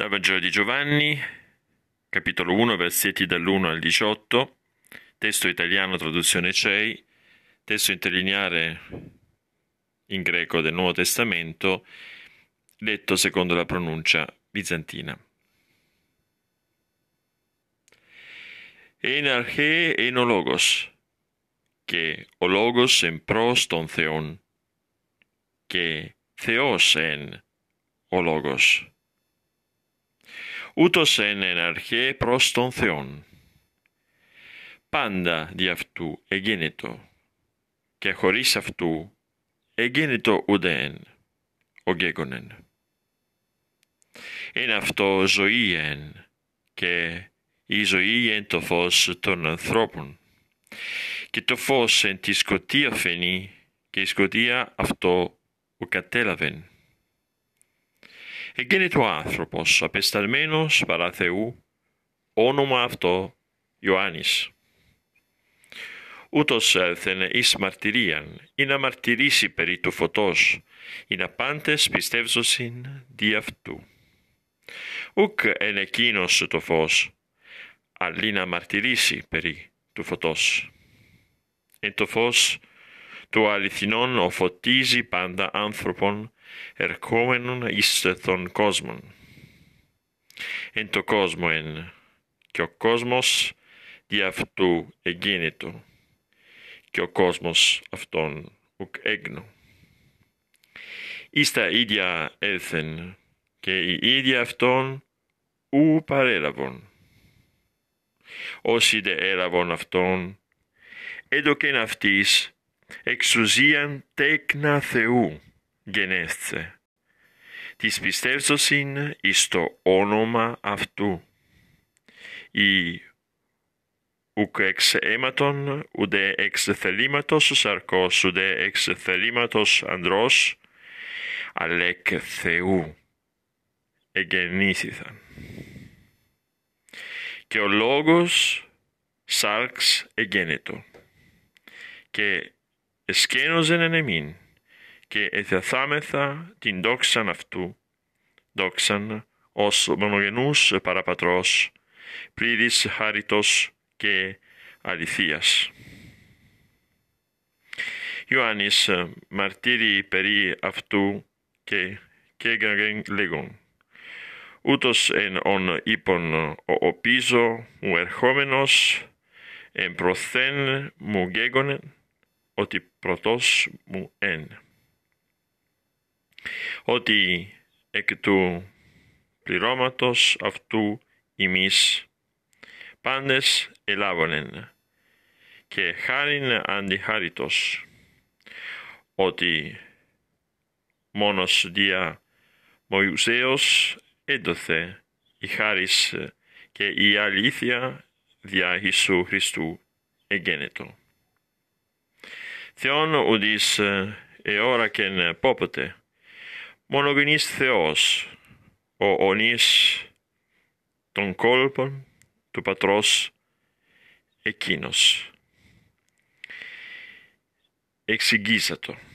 Dal Vangelo di Giovanni, capitolo 1, versetti dall'1 al 18, testo italiano, traduzione CEI, testo interlineare in greco del Nuovo Testamento, letto secondo la pronuncia bizantina. Enarche enologos, che ologos en proston theon, che theos en ologos. ούτως εν αρχέ προς τον Θεόν. Πάντα δι' αυτού εγένετο, και χωρίς αυτού εγένετο ουδέν, ο γέγονεν. Είναι αυτό ζωή εν, και η ζωή εν το φως των ανθρώπων. Και το φως εν τη σκοτία φαινεί, και η σκοτία αυτό ο κατέλαβεν. Εγέννητο ο άνθρωπος, απεσταλμένος παρά Θεού, όνομα αυτό Ιωάννης. Ούτως έλθεν εις μαρτυρίαν, ή να μαρτυρήσει περί του φωτός, ή να πάντες πιστεύσωσιν δι' αυτού. Ουκ εν εκείνος το φως, αλλή να μαρτυρήσει περί του φωτός. Εν το φως το αληθινόν φωτίζει πάντα άνθρωπον ερχόμενον εις τον κόσμον. Εν το κόσμο εν, και ο κόσμος δι' αυτού εγκίνητο, και ο κόσμος αυτόν ουκ έγνο. Εις τα ίδια έλθεν, και η ίδια αυτών ου παρέλαβον. Όσοι δε έλαβον αυτόν, έδωκεν αυτής εξουσίαν τέκνα Θεού γενέστε, της πιστεύσωσιν εις το όνομα αυτού. Η ουκ εξ αίματον, ουδέ εξ θελήματος σαρκός, ουδέ εξ θελήματος ανδρός, αλέκ Θεού εγεννήθηθαν. Και ο λόγος σάρξ εγένετο και εσκένωζεν εμήν και εθεθάμεθα την δόξαν αυτού, δόξαν ως μονογενούς παραπατρός, πλήρης χάριτος και αληθείας. Ιωάννης μαρτύρει περί αυτού και κέγαγεν λίγον. Ούτως εν ον είπον ο οπίζω μου ερχόμενος, εν προθέν μου γέγονεν, ότι πρωτός μου εν. Ότι εκ του πληρώματος αυτού ημείς πάντες ελάβωνεν και χάριν αντιχάριτος ότι μόνος δια Μωυσέος έντοθε η χάρις και η αλήθεια δια Ιησού Χριστού εγένετο. Θεόν ουδείς ε, ώρα και ε, πόποτε. Μονογενής Θεός, ο ονείς των κόλπων του Πατρός εκείνος. Εξηγήσατο.